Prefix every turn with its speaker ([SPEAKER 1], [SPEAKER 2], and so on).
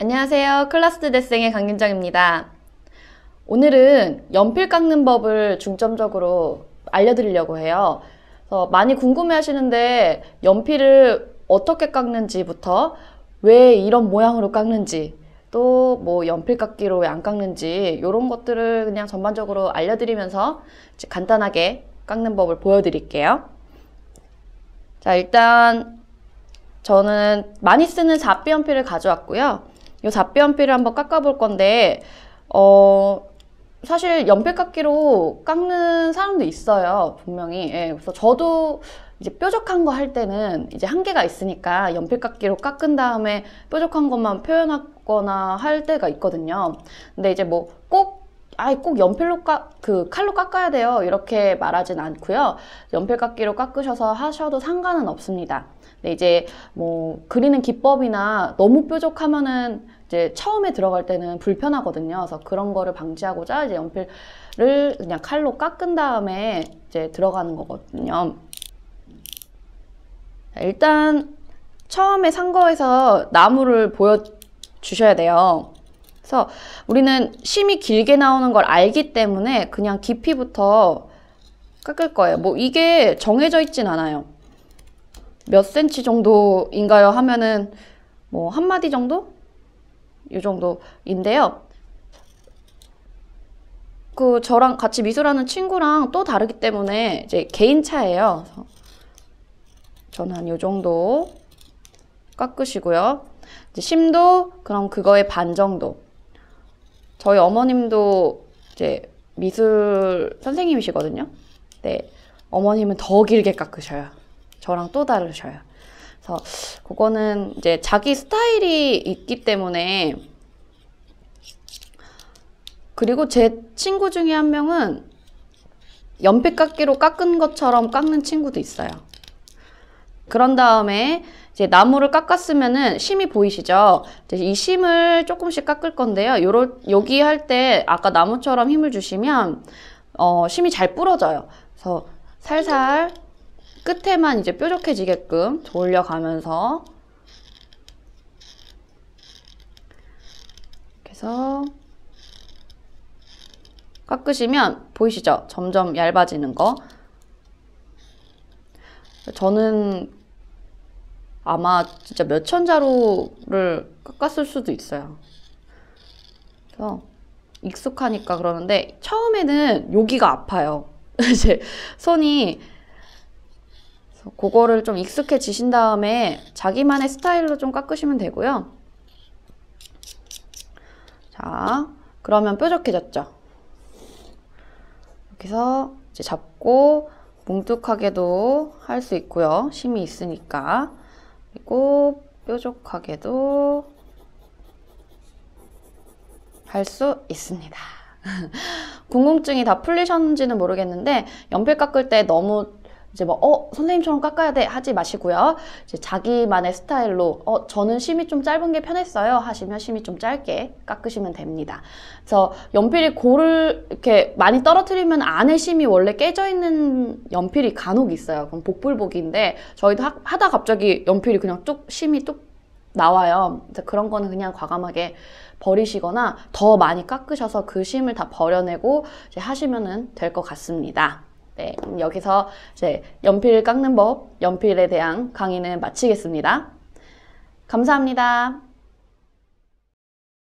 [SPEAKER 1] 안녕하세요. 클라스트 대생의 강윤정입니다. 오늘은 연필 깎는 법을 중점적으로 알려드리려고 해요. 많이 궁금해 하시는데 연필을 어떻게 깎는지부터 왜 이런 모양으로 깎는지 또 뭐 연필 깎기로 왜 안 깎는지 이런 것들을 그냥 전반적으로 알려드리면서 간단하게 깎는 법을 보여드릴게요. 자 일단 저는 많이 쓰는 4B 연필을 가져왔고요. 이 잡비연필을 한번 깎아볼 건데 어 사실 연필 깎기로 깎는 사람도 있어요 분명히 예, 그래서 저도 이제 뾰족한 거 할 때는 이제 한계가 있으니까 연필 깎기로 깎은 다음에 뾰족한 것만 표현하거나 할 때가 있거든요 근데 이제 뭐꼭 아, 꼭 연필로 깎, 그 칼로 깎아야 돼요. 이렇게 말하진 않고요. 연필 깎기로 깎으셔서 하셔도 상관은 없습니다. 근데 이제 뭐 그리는 기법이나 너무 뾰족하면은 이제 처음에 들어갈 때는 불편하거든요. 그래서 그런 거를 방지하고자 이제 연필을 그냥 칼로 깎은 다음에 이제 들어가는 거거든요. 일단 처음에 산 거에서 나무를 보여주셔야 돼요. 그래서 우리는 심이 길게 나오는 걸 알기 때문에 그냥 깊이부터 깎을 거예요. 뭐 이게 정해져 있진 않아요. 몇 센치 정도인가요? 하면은 뭐 한마디 정도? 이 정도인데요. 그 저랑 같이 미술하는 친구랑 또 다르기 때문에 이제 개인 차예요. 저는 한요 정도 깎으시고요. 심도 그럼 그거의 반 정도. 저희 어머님도 이제 미술 선생님이시거든요. 네. 어머님은 더 길게 깎으셔요. 저랑 또 다르셔요. 그래서 그거는 이제 자기 스타일이 있기 때문에 그리고 제 친구 중에 한 명은 연필깎이로 깎은 것처럼 깎는 친구도 있어요. 그런 다음에 이제 나무를 깎았으면은 심이 보이시죠? 이 심을 조금씩 깎을 건데요. 요럴, 여기 할 때 아까 나무처럼 힘을 주시면 어, 심이 잘 부러져요. 그래서 살살 끝에만 이제 뾰족해지게끔 돌려가면서 이렇게 해서 깎으시면 보이시죠? 점점 얇아지는 거. 저는 아마 진짜 몇천 자루를 깎았을 수도 있어요. 그래서 익숙하니까 그러는데 처음에는 여기가 아파요. 이제 손이 그거를 좀 익숙해지신 다음에 자기만의 스타일로 좀 깎으시면 되고요. 자, 그러면 뾰족해졌죠. 여기서 이제 잡고 뭉툭하게도 할 수 있고요. 심이 있으니까. 그리고 뾰족하게도 할 수 있습니다. 궁금증이 다 풀리셨는지는 모르겠는데 연필 깎을 때 너무 이제 뭐, 어, 선생님처럼 깎아야 돼. 하지 마시고요. 이제 자기만의 스타일로, 어, 저는 심이 좀 짧은 게 편했어요. 하시면 심이 좀 짧게 깎으시면 됩니다. 그래서 연필이 고를 이렇게 많이 떨어뜨리면 안에 심이 원래 깨져 있는 연필이 간혹 있어요. 그럼 복불복인데, 저희도 하, 하다 갑자기 연필이 그냥 쭉, 심이 뚝 나와요. 그런 거는 그냥 과감하게 버리시거나 더 많이 깎으셔서 그 심을 다 버려내고 이제 하시면은 될 것 같습니다. 네, 여기서 이제 연필 깎는 법, 연필에 대한 강의는 마치겠습니다. 감사합니다.